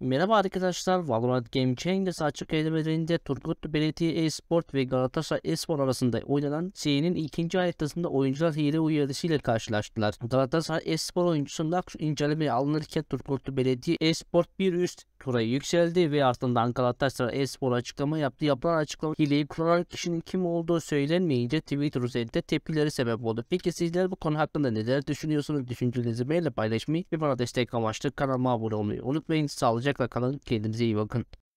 Merhaba arkadaşlar, Valorant Game Changes açık evreninde Turgut Belediye Esport ve Galatasaray Espor arasında oynanan serinin ikinci haritasında oyuncular hile uyarısıyla karşılaştılar. Galatasaray Espor oyuncusundan incelemeye alınırken Turgut Belediye Esport bir üst tura yükseldi ve ardından Galatasaray Espor açıklama yaptı. Yapılan açıklama hileyi kullanan kişinin kim olduğu söylenmeyince Twitter üzerinde tepkileri sebep oldu. Peki sizler bu konu hakkında neler düşünüyorsunuz? Düşüncelerinizi maille paylaşmayı ve bana destek amaçlı kanalıma abone olmayı unutmayın. Sağlıcakla kalın. Kendinize iyi bakın.